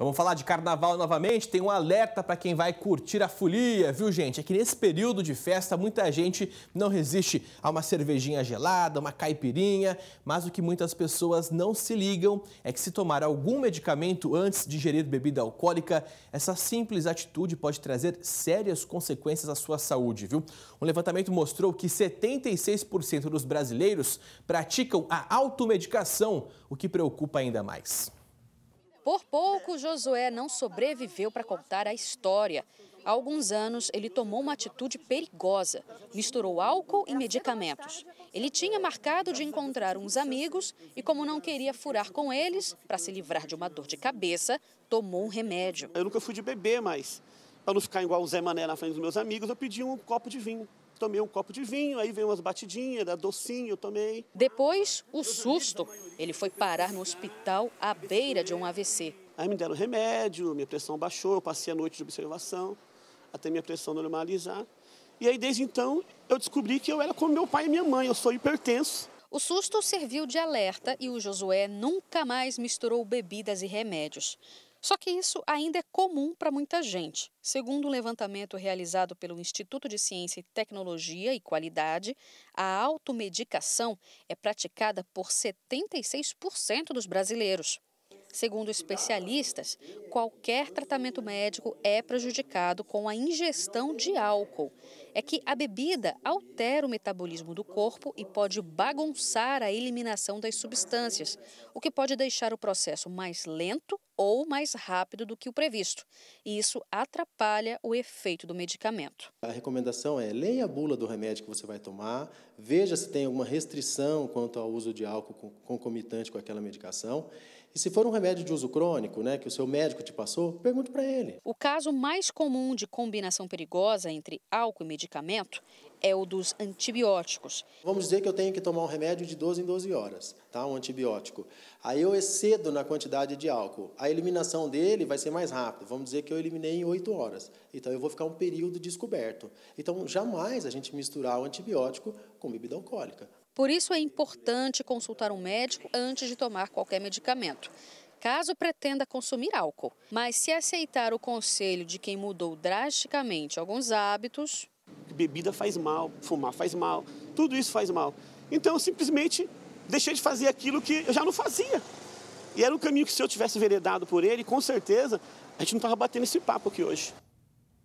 Vamos falar de carnaval novamente. Tem um alerta para quem vai curtir a folia, viu, gente? É que nesse período de festa, muita gente não resiste a uma cervejinha gelada, uma caipirinha. Mas o que muitas pessoas não se ligam é que se tomar algum medicamento antes de ingerir bebida alcoólica, essa simples atitude pode trazer sérias consequências à sua saúde, viu? Um levantamento mostrou que 76% dos brasileiros praticam a automedicação, o que preocupa ainda mais. Por pouco, Josué não sobreviveu para contar a história. Há alguns anos, ele tomou uma atitude perigosa. Misturou álcool e medicamentos. Ele tinha marcado de encontrar uns amigos e, como não queria furar com eles, para se livrar de uma dor de cabeça, tomou um remédio. Eu nunca fui de beber, mas para não ficar igual o Zé Mané na frente dos meus amigos, eu pedi um copo de vinho tomei um copo de vinho, aí veio umas batidinhas, da docinho, eu tomei. Depois, o susto. Ele foi parar no hospital à beira de um AVC. Aí me deram remédio, minha pressão baixou, eu passei a noite de observação, até minha pressão normalizar. E aí, desde então, eu descobri que eu era como meu pai e minha mãe, eu sou hipertenso. O susto serviu de alerta e o Josué nunca mais misturou bebidas e remédios. Só que isso ainda é comum para muita gente. Segundo um levantamento realizado pelo Instituto de Ciência e Tecnologia e Qualidade, a automedicação é praticada por 76% dos brasileiros. Segundo especialistas, qualquer tratamento médico é prejudicado com a ingestão de álcool. É que a bebida altera o metabolismo do corpo e pode bagunçar a eliminação das substâncias, o que pode deixar o processo mais lento ou mais rápido do que o previsto, e isso atrapalha o efeito do medicamento. A recomendação é leia a bula do remédio que você vai tomar, veja se tem alguma restrição quanto ao uso de álcool concomitante com aquela medicação. E se for um remédio de uso crônico, né, que o seu médico te passou, pergunte para ele. O caso mais comum de combinação perigosa entre álcool e medicamento é o dos antibióticos. Vamos dizer que eu tenho que tomar um remédio de 12 em 12 horas, tá? Um antibiótico. Aí eu excedo na quantidade de álcool a eliminação dele vai ser mais rápida. Vamos dizer que eu eliminei em oito horas. Então, eu vou ficar um período descoberto. Então, jamais a gente misturar o antibiótico com bebida alcoólica. Por isso, é importante consultar um médico antes de tomar qualquer medicamento caso pretenda consumir álcool. Mas se aceitar o conselho de quem mudou drasticamente alguns hábitos. Bebida faz mal, fumar faz mal, tudo isso faz mal. Então eu simplesmente deixei de fazer aquilo que eu já não fazia. E era um caminho que, se eu tivesse veredado por ele, com certeza a gente não estava batendo esse papo aqui hoje.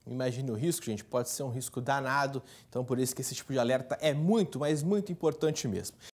Imagine o risco, gente, pode ser um risco danado, então por isso que esse tipo de alerta é muito, mas muito importante mesmo.